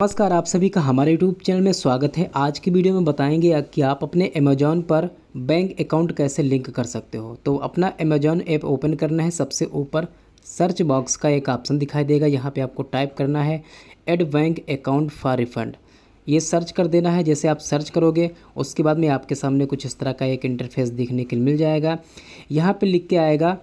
नमस्कार आप सभी का हमारे यूट्यूब चैनल में स्वागत है आज की वीडियो में बताएंगे कि आप अपने अमेजॉन पर बैंक अकाउंट कैसे लिंक कर सकते हो तो अपना अमेजॉन ऐप ओपन करना है सबसे ऊपर सर्च बॉक्स का एक ऑप्शन दिखाई देगा यहाँ पे आपको टाइप करना है add bank account for refund ये सर्च कर देना है जैसे आप सर्च करोगे उसके बाद में आपके सामने कुछ इस तरह का एक इंटरफेस देखने के लिए मिल जाएगा यहाँ पर लिख के आएगा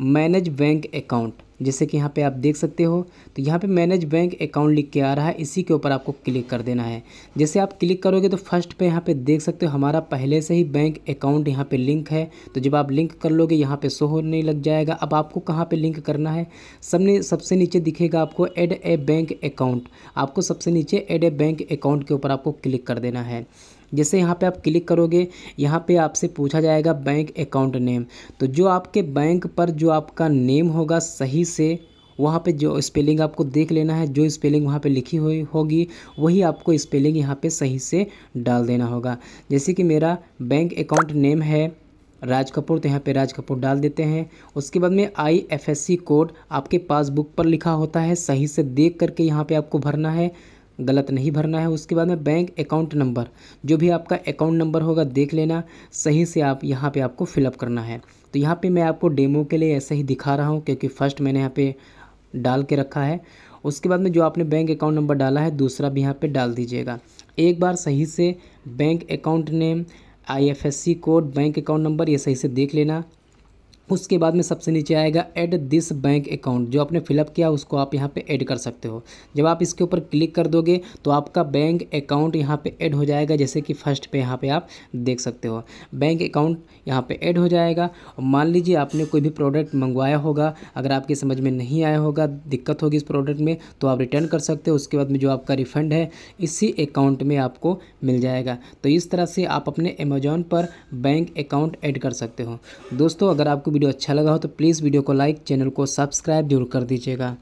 मैनेज बैंक अकाउंट जैसे कि यहाँ पे आप देख सकते हो तो यहाँ पे मैनेज बैंक अकाउंट लिख के आ रहा है इसी के ऊपर आपको क्लिक कर देना है जैसे आप क्लिक करोगे तो फर्स्ट पे यहाँ पे देख सकते हो हमारा पहले से ही बैंक अकाउंट यहाँ पे लिंक है तो जब आप लिंक कर लोगे यहाँ पे सो होने लग जाएगा अब आपको कहाँ पर लिंक करना है सबने सबसे नीचे दिखेगा आपको एड ए बैंक अकाउंट आपको सबसे नीचे एड ए बैंक अकाउंट के ऊपर आपको क्लिक कर देना है जैसे यहाँ पे आप क्लिक करोगे यहाँ पे आपसे पूछा जाएगा बैंक अकाउंट नेम तो जो आपके बैंक पर जो आपका नेम होगा सही से वहाँ पे जो स्पेलिंग आपको देख लेना है जो स्पेलिंग वहाँ पे लिखी हुई होगी वही आपको स्पेलिंग यहाँ पे सही से डाल देना होगा जैसे कि मेरा बैंक अकाउंट नेम है राज कपूर तो यहाँ पे राज कपूर डाल देते हैं उसके बाद में I F S C code आपके पासबुक पर लिखा होता है सही से देख करके यहाँ पे आपको भरना है गलत नहीं भरना है उसके बाद में बैंक अकाउंट नंबर जो भी आपका अकाउंट नंबर होगा देख लेना सही से आप यहाँ पे आपको फिलअप करना है तो यहाँ पे मैं आपको डेमो के लिए ऐसे ही दिखा रहा हूँ क्योंकि फ़र्स्ट मैंने यहाँ पे डाल के रखा है उसके बाद में जो आपने बैंक अकाउंट नंबर डाला है दूसरा भी यहाँ पे डाल दीजिएगा एक बार सही से bank account name IFSC code bank account number ये सही से देख लेना उसके बाद में सबसे नीचे आएगा ऐड दिस बैंक अकाउंट जो आपने फिलअप किया उसको आप यहाँ पे ऐड कर सकते हो जब आप इसके ऊपर क्लिक कर दोगे तो आपका बैंक अकाउंट यहाँ पे ऐड हो जाएगा जैसे कि फर्स्ट पे यहाँ पे आप देख सकते हो बैंक अकाउंट यहाँ पे ऐड हो जाएगा और मान लीजिए आपने कोई भी प्रोडक्ट मंगवाया होगा अगर आपकी समझ में नहीं आया होगा दिक्कत होगी इस प्रोडक्ट में तो आप रिटर्न कर सकते हो उसके बाद में जो आपका रिफ़ंड है इसी अकाउंट में आपको मिल जाएगा तो इस तरह से आप अपने अमेजोन पर बैंक अकाउंट ऐड कर सकते हो दोस्तों अगर आपको वीडियो अच्छा लगा हो तो प्लीज़ वीडियो को लाइक चैनल को सब्सक्राइब जरूर कर दीजिएगा